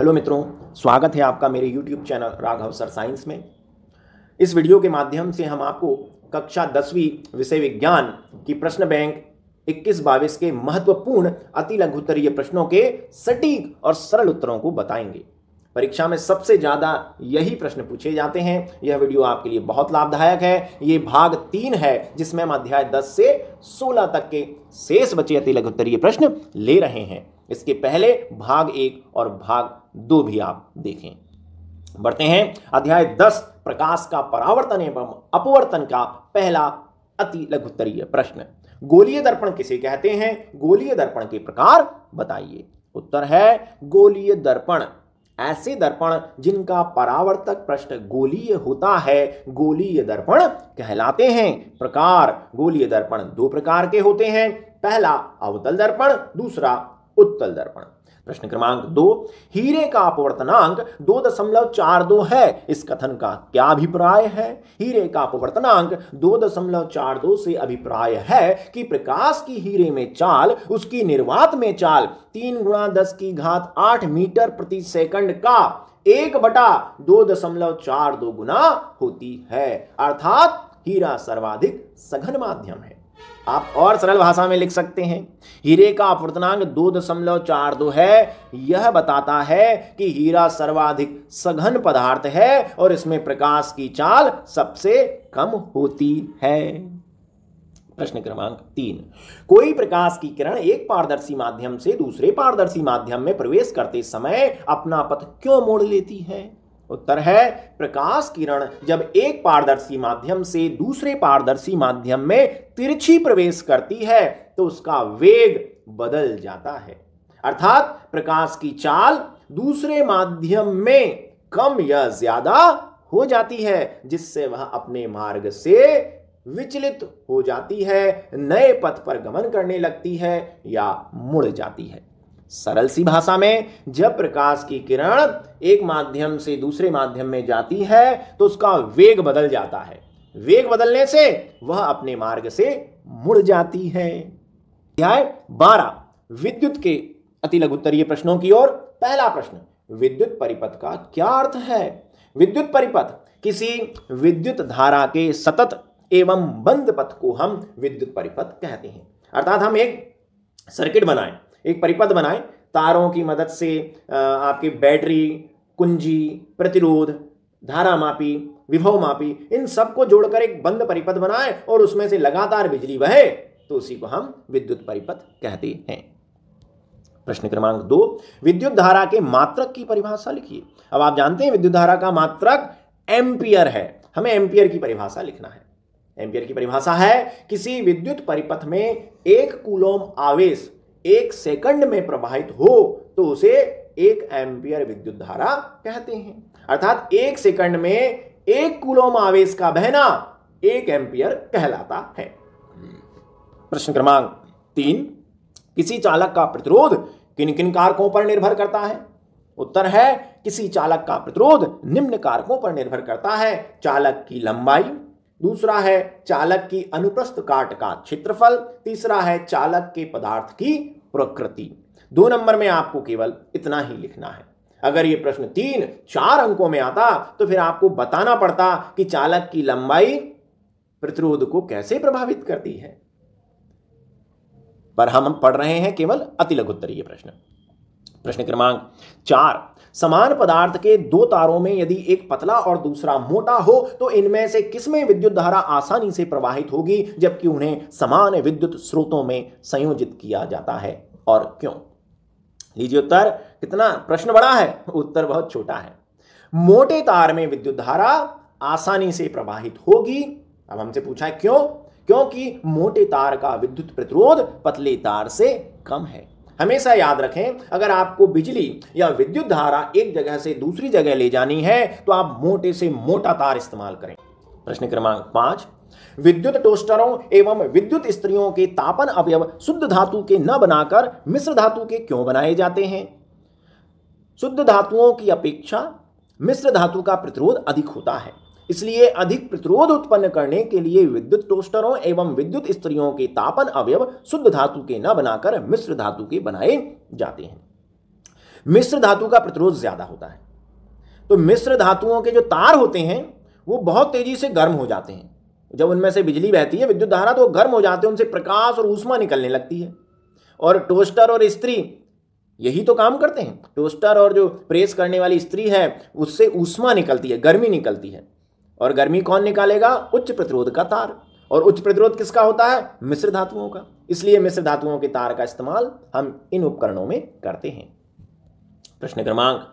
hello मित्रों स्वागत है आपका मेरे YouTube channel Raghav sir science में इस वीडियो के माध्यम से हम आपको कक्षा दसवीं विषय विज्ञान की प्रश्न बैंक इक्कीस बाईस के महत्वपूर्ण अति लघुतरीय प्रश्नों के सटीक और सरल उत्तरों को बताएंगे परीक्षा में सबसे ज़्यादा यही प्रश्न पूछे जाते हैं यह वीडियो आपके लिए बहुत लाभदायक है ये भाग तीन है जिसमें हम अध्याय दस से सोलह तक के शेष बचे अति उत्तरीय प्रश्न ले रहे हैं इसके पहले भाग एक और भाग दो भी आप देखें बढ़ते हैं अध्याय दस प्रकाश का परावर्तन एवं अपवर्तन का पहला अति लघुत्तरीय प्रश्न गोलीय दर्पण किसे कहते हैं गोलीय दर्पण के प्रकार बताइए उत्तर है गोलीय दर्पण ऐसे दर्पण जिनका परावर्तक पृष्ठ गोलीय होता है गोलीय दर्पण कहलाते हैं प्रकार गोलीय दर्पण दो प्रकार के होते हैं पहला अवतल दर्पण दूसरा उत्तल दर्पण प्रश्न क्रमांक दो हीरे का अपवर्तनांक दो दशमलव चार दो है इस कथन का क्या अभिप्राय है हीरे का अपवर्तनांक दो दशमलव चार दो से अभिप्राय है कि प्रकाश की हीरे में चाल उसकी निर्वात में चाल तीन गुणा दस की घात आठ मीटर प्रति सेकंड का एक बटा दो दशमलव चार दो गुना होती है अर्थात हीरा सर्वाधिक सघन माध्यम है आप और सरल भाषा में लिख सकते हैं हीरे का अपवर्तनांक दो दशमलव चार दो है यह बताता है कि हीरा सर्वाधिक सघन पदार्थ है और इसमें प्रकाश की चाल सबसे कम होती है प्रश्न क्रमांक तीन कोई प्रकाश की किरण एक पारदर्शी माध्यम से दूसरे पारदर्शी माध्यम में प्रवेश करते समय अपना पथ क्यों मोड़ लेती है उत्तर है प्रकाश किरण जब एक पारदर्शी माध्यम से दूसरे पारदर्शी माध्यम में तिरछी प्रवेश करती है तो उसका वेग बदल जाता है अर्थात प्रकाश की चाल दूसरे माध्यम में कम या ज्यादा हो जाती है जिससे वह अपने मार्ग से विचलित हो जाती है नए पथ पर गमन करने लगती है या मुड़ जाती है सरल सी भाषा में जब प्रकाश की किरण एक माध्यम से दूसरे माध्यम में जाती है तो उसका वेग बदल जाता है वेग बदलने से वह अपने मार्ग से मुड़ जाती है अध्याय बारह विद्युत के अति लघुत्तरीय प्रश्नों की ओर पहला प्रश्न विद्युत परिपथ का क्या अर्थ है विद्युत परिपथ किसी विद्युत धारा के सतत एवं बंद पथ को हम विद्युत परिपथ कहते हैं अर्थात हम एक सर्किट बनाएं एक परिपथ बनाएं तारों की मदद से आपकी बैटरी कुंजी प्रतिरोध धारा मापी विभव मापी इन सबको जोड़कर एक बंद परिपथ बनाएं और उसमें से लगातार बिजली बहे तो उसी को हम विद्युत परिपथ कहते हैं प्रश्न क्रमांक दो विद्युत धारा के मात्रक की परिभाषा लिखिए अब आप जानते हैं विद्युत धारा का मात्रक एम्पियर है हमें एम्पियर की परिभाषा लिखना है एम्पियर की परिभाषा है किसी विद्युत परिपथ में एक कूलोम आवेश एक सेकंड में प्रवाहित हो तो उसे एक एम्पियर विद्युत धारा कहते हैं अर्थात एक सेकंड में एक कुलोम आवेश का बहना एक एम्पियर कहलाता है प्रश्न क्रमांक तीन किसी चालक का प्रतिरोध किन किन कारकों पर निर्भर करता है उत्तर है किसी चालक का प्रतिरोध निम्न कारकों पर निर्भर करता है चालक की लंबाई दूसरा है चालक की अनुप्रस्थ काट का क्षेत्रफल तीसरा है चालक के पदार्थ की प्रकृति दो नंबर में आपको केवल इतना ही लिखना है अगर ये प्रश्न तीन चार अंकों में आता तो फिर आपको बताना पड़ता कि चालक की लंबाई प्रतिरोध को कैसे प्रभावित करती है पर हम पढ़ रहे हैं केवल अति लघुत्तरीय प्रश्न प्रश्न क्रमांक चार समान पदार्थ के दो तारों में यदि एक पतला और दूसरा मोटा हो तो इनमें से किसमें विद्युत धारा आसानी से प्रवाहित होगी जबकि उन्हें समान विद्युत स्रोतों में संयोजित किया जाता है और क्यों लीजिए उत्तर कितना प्रश्न बड़ा है उत्तर बहुत छोटा है मोटे तार में विद्युत धारा आसानी से प्रवाहित होगी अब हमसे पूछा है क्यों क्योंकि मोटे तार का विद्युत प्रतिरोध पतले तार से कम है हमेशा याद रखें अगर आपको बिजली या विद्युत धारा एक जगह से दूसरी जगह ले जानी है तो आप मोटे से मोटा तार इस्तेमाल करें प्रश्न क्रमांक पांच विद्युत टोस्टरों एवं विद्युत स्त्रियों के तापन अवयव शुद्ध धातु के न बनाकर मिश्र धातु के क्यों बनाए जाते हैं शुद्ध धातुओं की अपेक्षा मिश्र धातु का प्रतिरोध अधिक होता है इसलिए अधिक प्रतिरोध उत्पन्न करने के लिए विद्युत टोस्टरों एवं विद्युत स्त्रियों के तापन अवयव शुद्ध धातु के न बनाकर मिश्र धातु के बनाए जाते हैं मिश्र धातु का प्रतिरोध ज्यादा होता है तो मिश्र धातुओं के जो तार होते हैं वो बहुत तेजी से गर्म हो जाते हैं जब उनमें से बिजली बहती है विद्युत धारा तो गर्म हो जाते हैं उनसे प्रकाश और ऊष्मा निकलने लगती है और टोस्टर और स्त्री यही तो काम करते हैं टोस्टर और जो प्रेस करने वाली स्त्री है उससे ऊष्मा निकलती है गर्मी निकलती है और गर्मी कौन निकालेगा उच्च प्रतिरोध का तार और उच्च प्रतिरोध किसका होता है मिश्र धातुओं का इसलिए मिश्र धातुओं के तार का इस्तेमाल हम इन उपकरणों में करते हैं प्रश्न क्रमांक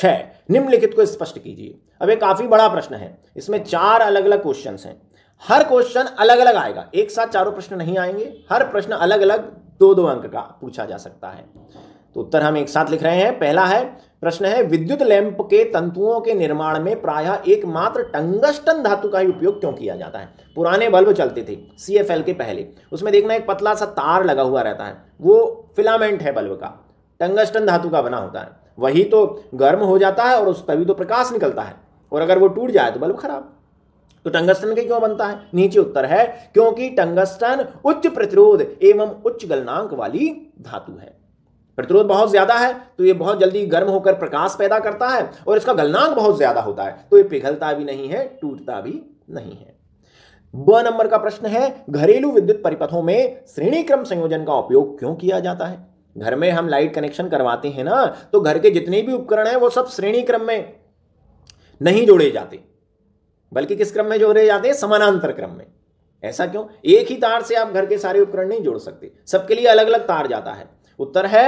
छह निम्नलिखित को स्पष्ट कीजिए अब ये काफ़ी बड़ा प्रश्न है इसमें चार अलग अलग क्वेश्चन हैं हर क्वेश्चन अलग अलग आएगा एक साथ चारों प्रश्न नहीं आएंगे हर प्रश्न अलग अलग दो दो अंक का पूछा जा सकता है तो उत्तर हम एक साथ लिख रहे हैं पहला है प्रश्न है विद्युत लैंप के तंतुओं के निर्माण में प्रायः एकमात्र टंगस्टन धातु का ही उपयोग क्यों किया जाता है पुराने बल्ब चलते थे सी के पहले उसमें देखना एक पतला सा तार लगा हुआ रहता है वो फिलामेंट है बल्ब का टंगस्टन धातु का बना होता है वही तो गर्म हो जाता है और उस तभी तो प्रकाश निकलता है और अगर वो टूट जाए तो बल्ब खराब तो टंगस्टन के क्यों बनता है नीचे उत्तर है क्योंकि टंगस्टन उच्च प्रतिरोध एवं उच्च गलनांक वाली धातु है प्रतिरोध बहुत ज्यादा है तो ये बहुत जल्दी गर्म होकर प्रकाश पैदा करता है और इसका गलनांक बहुत ज्यादा होता है तो ये पिघलता भी नहीं है टूटता भी नहीं है ब नंबर का प्रश्न है घरेलू विद्युत परिपथों में श्रेणी क्रम संयोजन का उपयोग क्यों किया जाता है घर में हम लाइट कनेक्शन करवाते हैं ना तो घर के जितने भी उपकरण हैं वो सब श्रेणी क्रम में नहीं जोड़े जाते बल्कि किस क्रम में जोड़े जाते हैं समानांतर क्रम में ऐसा क्यों एक ही तार से आप घर के सारे उपकरण नहीं जोड़ सकते सबके लिए अलग अलग तार जाता है उत्तर है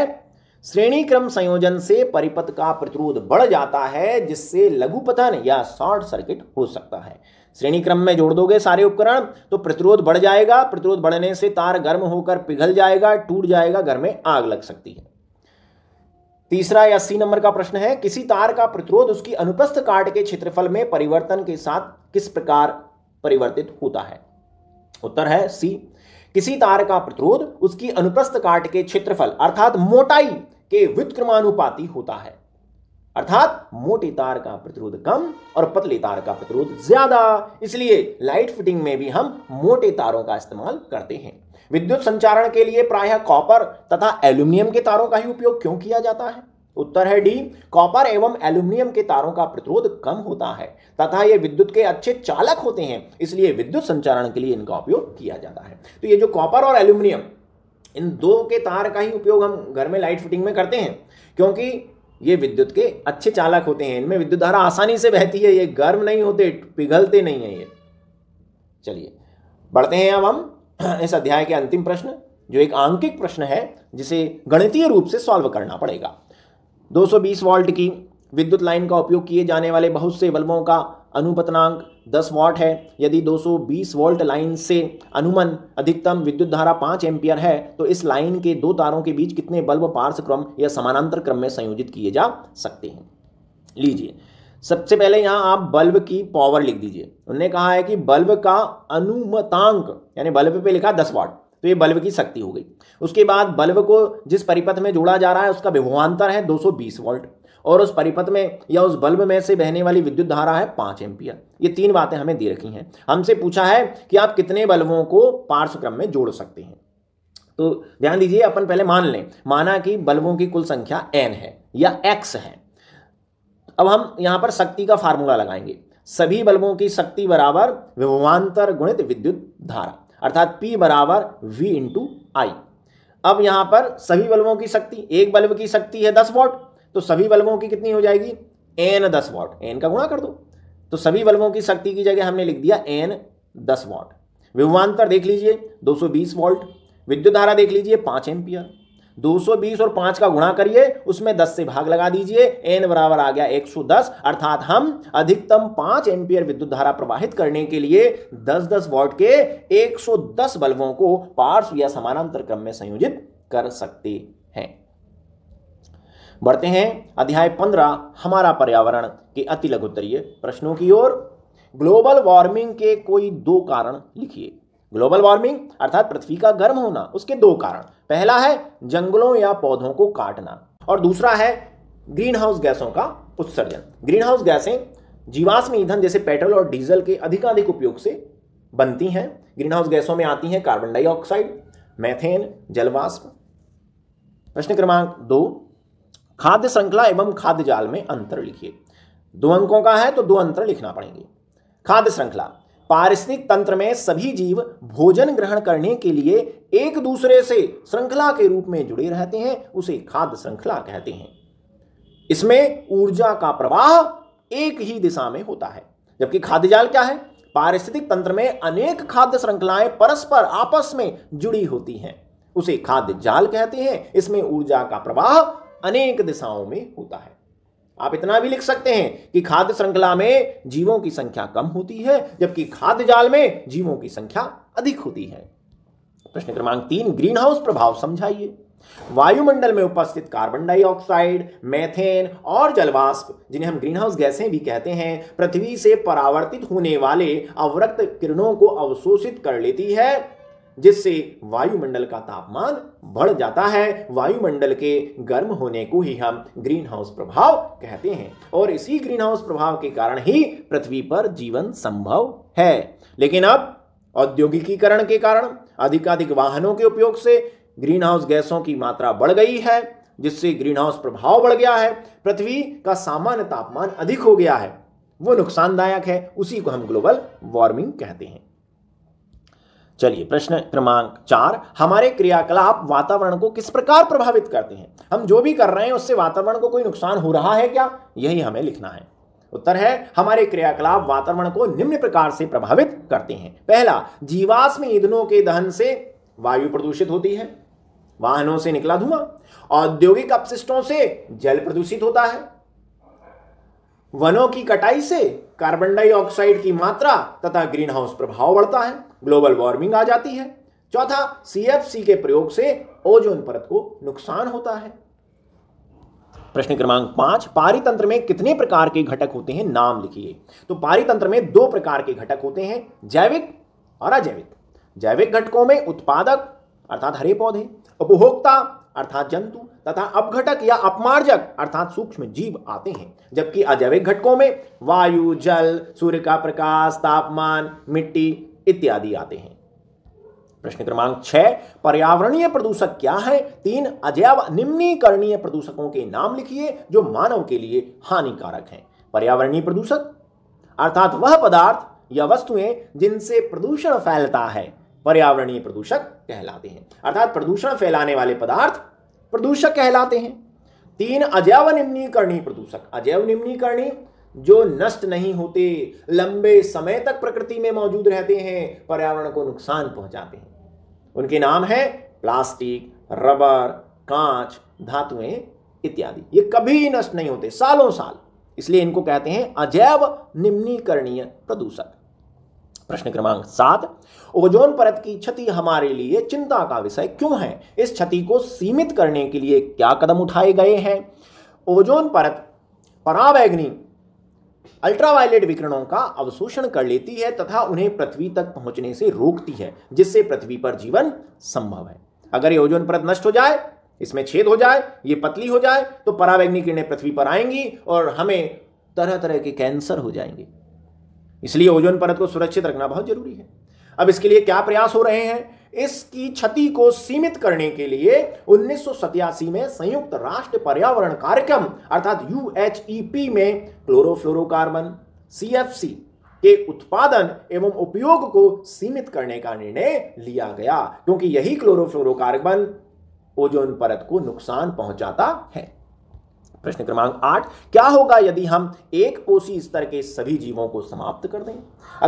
श्रेणी क्रम संयोजन से परिपथ का प्रतिरोध बढ़ जाता है जिससे लघु पतन या शॉर्ट सर्किट हो सकता है श्रेणी क्रम में जोड़ दोगे सारे उपकरण तो प्रतिरोध बढ़ जाएगा प्रतिरोध बढ़ने से तार गर्म होकर पिघल जाएगा टूट जाएगा घर में आग लग सकती है तीसरा या अस्सी नंबर का प्रश्न है किसी तार का प्रतिरोध उसकी अनुप्रस्थ काट के क्षेत्रफल में परिवर्तन के साथ किस प्रकार परिवर्तित होता है उत्तर है सी किसी तार का प्रतिरोध उसकी अनुप्रस्थ काट के क्षेत्रफल अर्थात मोटाई के व्युत्क्रमानुपाती होता है अर्थात मोटे तार का प्रतिरोध कम और पतली तार का प्रतिरोध ज्यादा इसलिए लाइट फिटिंग में भी हम मोटे तारों का इस्तेमाल करते हैं विद्युत संचारण के लिए प्रायः कॉपर तथा एल्यूमिनियम के तारों का ही उपयोग क्यों किया जाता है उत्तर है डी कॉपर एवं एल्यूमिनियम के तारों का प्रतिरोध कम होता है तथा ये विद्युत के अच्छे चालक होते हैं इसलिए विद्युत संचारण के लिए इनका उपयोग किया जाता है तो ये जो कॉपर और एल्यूमिनियम इन दो के तार का ही उपयोग हम घर में लाइट फिटिंग में करते हैं क्योंकि ये विद्युत के अच्छे चालक होते हैं इनमें विद्युत धारा आसानी से बहती है ये गर्म नहीं होते पिघलते नहीं है ये चलिए बढ़ते हैं अब हम इस अध्याय के अंतिम प्रश्न जो एक आंकिक प्रश्न है जिसे गणितीय रूप से सॉल्व करना पड़ेगा 220 वोल्ट की विद्युत लाइन का उपयोग किए जाने वाले बहुत से बल्बों का अनुपतनांक 10 वॉट है यदि 220 वोल्ट लाइन से अनुमन अधिकतम विद्युत धारा 5 एम्पियर है तो इस लाइन के दो तारों के बीच कितने बल्ब क्रम या समानांतर क्रम में संयोजित किए जा सकते हैं लीजिए सबसे पहले यहाँ आप बल्ब की पावर लिख दीजिए उन्होंने कहा है कि बल्ब का अनुमतांक यानी बल्ब पे लिखा 10 वाट तो ये बल्ब की शक्ति हो गई उसके बाद बल्ब को जिस परिपथ में जोड़ा जा रहा है उसका विभवान्तर है 220 वोल्ट और उस परिपथ में या उस बल्ब में से बहने वाली विद्युत धारा है पाँच एम्पियर ये तीन बातें हमें दे रखी हैं हमसे पूछा है कि आप कितने बल्बों को पार्श्वक्रम में जोड़ सकते हैं तो ध्यान दीजिए अपन पहले मान लें माना कि बल्बों की कुल संख्या एन है या एक्स है अब हम यहाँ पर शक्ति का फार्मूला लगाएंगे सभी बल्बों की शक्ति बराबर विभवान्तर गुणित विद्युत धारा अर्थात P बराबर V इंटू आई अब यहाँ पर सभी बल्बों की शक्ति एक बल्ब की शक्ति है दस वॉट तो सभी बल्बों की कितनी हो जाएगी एन दस वॉट एन का गुणा कर दो तो सभी बल्बों की शक्ति की जगह हमने लिख दिया एन दस वॉट विभवान्तर देख लीजिए 220 वोल्ट विद्युत धारा देख लीजिए पाँच एम्पियर 220 और 5 का गुणा करिए उसमें 10 से भाग लगा दीजिए एन बराबर आ गया 110 अर्थात हम अधिकतम 5 एम्पियर विद्युत धारा प्रवाहित करने के लिए 10 10 वॉट के 110 बल्बों को पार्श्व या समानांतर क्रम में संयोजित कर सकते हैं बढ़ते हैं अध्याय 15 हमारा पर्यावरण के अति लघुत्तरीय प्रश्नों की ओर ग्लोबल वार्मिंग के कोई दो कारण लिखिए ग्लोबल वार्मिंग अर्थात पृथ्वी का गर्म होना उसके दो कारण पहला है जंगलों या पौधों को काटना और दूसरा है ग्रीन हाउस गैसों का उत्सर्जन ग्रीन हाउस गैसें जीवाश्म ईंधन जैसे पेट्रोल और डीजल के अधिकाधिक उपयोग से बनती हैं ग्रीन हाउस गैसों में आती हैं कार्बन डाइऑक्साइड मैथेन जलवाष्प प्रश्न क्रमांक दो खाद्य श्रृंखला एवं खाद्य जाल में अंतर लिखिए दो अंकों का है तो दो अंतर लिखना पड़ेंगे खाद्य श्रृंखला पारिस्थितिक तंत्र में सभी जीव भोजन ग्रहण करने के लिए एक दूसरे से श्रृंखला के रूप में जुड़े रहते हैं उसे खाद्य श्रृंखला कहते हैं इसमें ऊर्जा का प्रवाह एक ही दिशा में होता है जबकि खाद्य जाल क्या है पारिस्थितिक तंत्र में अनेक खाद्य श्रृंखलाएं परस्पर आपस में जुड़ी होती हैं उसे खाद्य जाल कहते हैं इसमें ऊर्जा का प्रवाह अनेक दिशाओं में होता है आप इतना भी लिख सकते हैं कि खाद्य श्रृंखला में जीवों की संख्या कम होती है जबकि खाद्य जाल में जीवों की संख्या अधिक होती है प्रश्न क्रमांक तीन ग्रीन हाउस प्रभाव समझाइए वायुमंडल में उपस्थित कार्बन डाइऑक्साइड मैथेन और जलवाष्प जिन्हें हम ग्रीन हाउस गैसें भी कहते हैं पृथ्वी से परावर्तित होने वाले अवरक्त किरणों को अवशोषित कर लेती है जिससे वायुमंडल का तापमान बढ़ जाता है वायुमंडल के गर्म होने को ही हम ग्रीन हाउस प्रभाव कहते हैं और इसी ग्रीन हाउस प्रभाव के कारण ही पृथ्वी पर जीवन संभव है लेकिन अब औद्योगिकीकरण के कारण अधिकाधिक वाहनों के उपयोग से ग्रीन हाउस गैसों की मात्रा बढ़ गई है जिससे ग्रीन हाउस प्रभाव बढ़ गया है पृथ्वी का सामान्य तापमान अधिक हो गया है वो नुकसानदायक है उसी को हम ग्लोबल वार्मिंग कहते हैं चलिए प्रश्न क्रमांक चार हमारे क्रियाकलाप वातावरण को किस प्रकार प्रभावित करते हैं हम जो भी कर रहे हैं उससे वातावरण को कोई नुकसान हो रहा है क्या यही हमें लिखना है उत्तर है हमारे क्रियाकलाप वातावरण को निम्न प्रकार से प्रभावित करते हैं पहला जीवाश्म ईंधनों के दहन से वायु प्रदूषित होती है वाहनों से निकला धुआं औद्योगिक अपशिष्टों से जल प्रदूषित होता है वनों की कटाई से कार्बन डाइऑक्साइड की मात्रा तथा ग्रीन हाउस प्रभाव बढ़ता है ग्लोबल वार्मिंग आ जाती है चौथा सीएफसी के प्रयोग से ओजोन परत को नुकसान होता है प्रश्न क्रमांक पांच पारितंत्र में कितने प्रकार के घटक होते हैं नाम लिखिए तो पारितंत्र में दो प्रकार के घटक होते हैं जैविक और अजैविक जैविक घटकों में उत्पादक अर्थात हरे पौधे उपभोक्ता अर्थात जंतु तथा अपघटक या अपमार्जक अर्थात सूक्ष्म जीव आते हैं जबकि अजैविक घटकों में वायु जल सूर्य का प्रकाश तापमान मिट्टी इत्यादि आते हैं प्रश्न क्रमांक छह पर्यावरणीय प्रदूषक क्या है तीन अजैव निम्नीकरणीय प्रदूषकों के नाम लिखिए जो मानव के लिए हानिकारक हैं पर्यावरणीय प्रदूषक अर्थात वह पदार्थ या वस्तुएं जिनसे प्रदूषण फैलता है पर्यावरणीय प्रदूषक कहलाते हैं अर्थात प्रदूषण फैलाने वाले पदार्थ प्रदूषक कहलाते हैं तीन अजैव निम्नीकरणीय प्रदूषक अजैव निम्नीकरणीय जो नष्ट नहीं होते लंबे समय तक प्रकृति में मौजूद रहते हैं पर्यावरण को नुकसान पहुंचाते हैं उनके नाम है प्लास्टिक रबर कांच धातुएं इत्यादि ये कभी नष्ट नहीं होते सालों साल इसलिए इनको कहते हैं अजैव निम्नीकरणीय प्रदूषक प्रश्न क्रमांक सात ओजोन परत की क्षति हमारे लिए चिंता का विषय क्यों है इस क्षति को सीमित करने के लिए क्या कदम उठाए गए हैं ओजोन परत परावैग्नि अल्ट्रावायलेट विकिरणों का अवशोषण कर लेती है तथा उन्हें पृथ्वी तक पहुंचने से रोकती है जिससे पृथ्वी पर जीवन संभव है अगर ये ओजोन परत नष्ट हो जाए इसमें छेद हो जाए ये पतली हो जाए तो परावैग्नि किरणें पृथ्वी पर आएंगी और हमें तरह तरह के कैंसर हो जाएंगे इसलिए ओजोन परत को सुरक्षित रखना बहुत जरूरी है अब इसके लिए क्या प्रयास हो रहे हैं इसकी क्षति को सीमित करने के लिए उन्नीस में संयुक्त राष्ट्र पर्यावरण कार्यक्रम अर्थात यू e में क्लोरोफ्लोरोकार्बन सी के उत्पादन एवं उपयोग को सीमित करने का निर्णय लिया गया क्योंकि यही क्लोरोफ्लोरोकार्बन ओजोन परत को नुकसान पहुंचाता है प्रश्न क्रमांक आठ क्या होगा यदि हम एक पोषी स्तर के सभी जीवों को समाप्त कर दें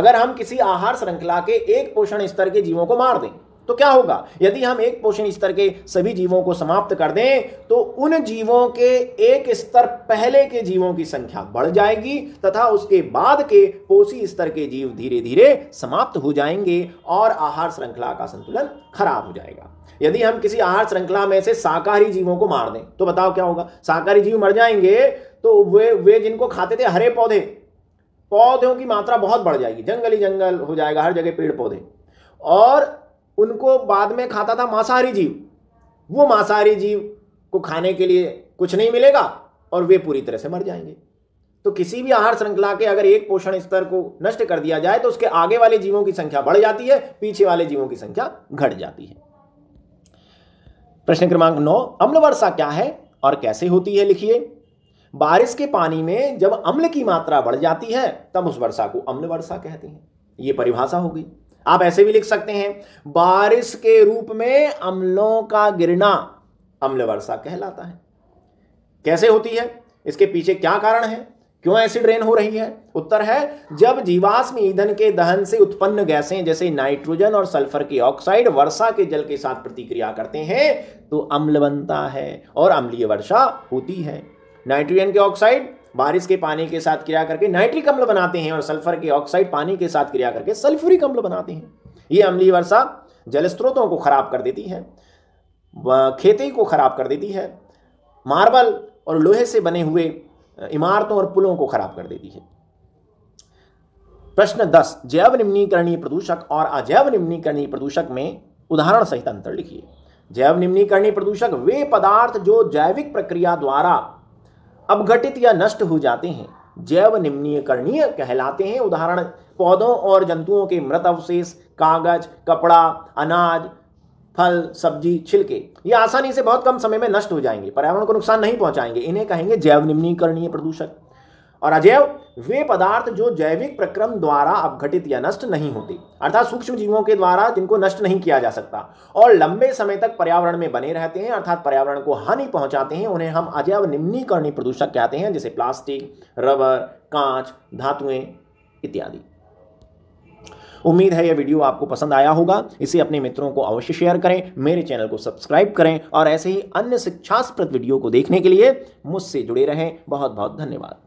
अगर हम किसी आहार श्रृंखला के एक पोषण स्तर के जीवों को मार दें तो क्या होगा यदि हम एक पोषण स्तर के सभी जीवों को समाप्त कर दें तो उन जीवों के एक स्तर पहले के जीवों की संख्या बढ़ जाएगी तथा उसके बाद के पोषी स्तर के जीव धीरे धीरे समाप्त हो जाएंगे और आहार श्रृंखला का संतुलन खराब हो जाएगा यदि हम किसी आहार श्रृंखला में से शाकाहारी जीवों को मार दें तो बताओ क्या होगा शाकाहारी जीव मर जाएंगे तो वे वे जिनको खाते थे हरे पौधे पौधों की मात्रा बहुत बढ़ जाएगी जंगली जंगल हो जाएगा हर जगह पेड़ पौधे और उनको बाद में खाता था मांसाहारी जीव वो मांसाहारी जीव को खाने के लिए कुछ नहीं मिलेगा और वे पूरी तरह से मर जाएंगे तो किसी भी आहार श्रृंखला के अगर एक पोषण स्तर को नष्ट कर दिया जाए तो उसके आगे वाले जीवों की संख्या बढ़ जाती है पीछे वाले जीवों की संख्या घट जाती है प्रश्न क्रमांक नौ अम्ल वर्षा क्या है और कैसे होती है लिखिए बारिश के पानी में जब अम्ल की मात्रा बढ़ जाती है तब उस वर्षा को अम्ल वर्षा कहते हैं यह परिभाषा हो गई आप ऐसे भी लिख सकते हैं बारिश के रूप में अम्लों का गिरना अम्ल वर्षा कहलाता है कैसे होती है इसके पीछे क्या कारण है क्यों एसिड रेन हो रही है उत्तर है जब जीवाश्म ईंधन के दहन से उत्पन्न गैसें जैसे नाइट्रोजन और सल्फर की ऑक्साइड वर्षा के जल के साथ प्रतिक्रिया करते हैं तो अम्ल बनता है और अम्लीय वर्षा होती है नाइट्रोजन के ऑक्साइड बारिश के पानी के साथ क्रिया करके नाइट्रिक अम्ल बनाते हैं और सल्फर के ऑक्साइड पानी के साथ क्रिया करके सल्फ्यूरिक अम्ल बनाते हैं ये अम्लीय वर्षा जल स्रोतों को खराब कर देती है खेती को खराब कर देती है मार्बल और लोहे से बने हुए इमारतों और पुलों को खराब कर देती है प्रश्न दस जैव निम्नीकरणीय प्रदूषक और अजैव निम्नीकरणीय प्रदूषक में उदाहरण सहित अंतर लिखिए जैव निम्नीकरणीय प्रदूषक वे पदार्थ जो जैविक प्रक्रिया द्वारा अवघटित या नष्ट हो जाते हैं जैव निम्नीकरणीय कहलाते हैं उदाहरण पौधों और जंतुओं के मृत अवशेष कागज कपड़ा अनाज फल सब्जी छिलके ये आसानी से बहुत कम समय में नष्ट हो जाएंगे पर्यावरण को नुकसान नहीं पहुंचाएंगे इन्हें कहेंगे जैव निम्नीकरणीय प्रदूषक और अजैव वे पदार्थ जो जैविक प्रक्रम द्वारा अपघटित या नष्ट नहीं होते अर्थात सूक्ष्म जीवों के द्वारा जिनको नष्ट नहीं किया जा सकता और लंबे समय तक पर्यावरण में बने रहते हैं अर्थात पर्यावरण को हानि पहुंचाते हैं उन्हें हम अजैव निम्नीकरणी प्रदूषक कहते हैं जैसे प्लास्टिक रबर कांच धातुएं इत्यादि उम्मीद है यह वीडियो आपको पसंद आया होगा इसे अपने मित्रों को अवश्य शेयर करें मेरे चैनल को सब्सक्राइब करें और ऐसे ही अन्य शिक्षास्प्रद वीडियो को देखने के लिए मुझसे जुड़े रहें बहुत बहुत धन्यवाद